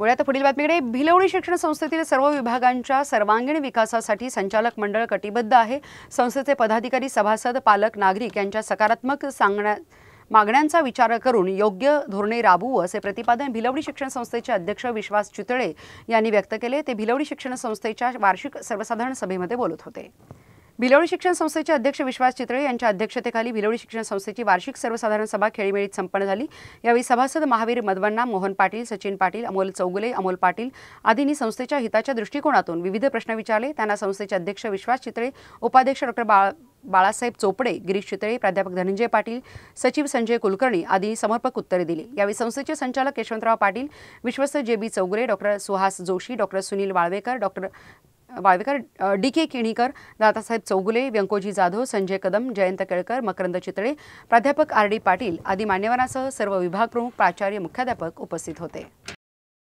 वळ्यात पुढील बातमीकडे भिलवडी शिक्षण संस्थेतील सर्व विभागांच्या सर्वांगीण विकासासाठी संचालक मंडळ कटिबद्ध आहे संस्थेचे पदाधिकारी सभासद पालक नागरिक यांच्या सकारात्मक सांगण्या मागण्यांचा विचार करून योग्य धोरणे राबवू असे प्रतिपादन भिलवडी शिक्षण संस्थेचे अध्यक्ष विश्वास चितळे यांनी व्यक्त केले ते भिलवडी शिक्षण संस्थेच्या वार्षिक सर्वसाधारण सभेमध्ये बोलत होते बिलोडी शिक्षण संस्थेचे अध्यक्ष विश्वास चितळे यांच्या अध्यक्षतेखाली बिलोडी शिक्षण संस्थेची वार्षिक सर्वसाधारण सभा खेळीमेळीत संपन्न झाली यावेळी सभासद महावीर मदवण्णा मोहन पाटील सचिन पाटील अमोल चौगुले अमोल पाटील आदींनी संस्थेच्या हिताच्या दृष्टिकोनातून विविध प्रश्न विचारले त्यांना संस्थेचे अध्यक्ष विश्वास चितळे उपाध्यक्ष डॉक्टर बाळासाहेब चोपडे गिरीश चितळे प्राध्यापक धनंजय पाटील सचिव संजय कुलकर्णी आदी समर्पक उत्तरे दिली यावेळी संस्थेचे संचालक यशवंतराव पाटील विश्वस्त J B Chougule doctor Suhas Joshi doctor Sunil Walvekar doctor Walvekar D K Kenikar Dadasaheb Chougule Vyankoji Jadhav Sanjay Kadam Jayant Kelkar Makarand Chitale प्राध्यापक आर डी पाटील आदी मान्यवरांसह सर्व विभागप्रमुख प्राचार्य मुख्याध्यापक उपस्थित होते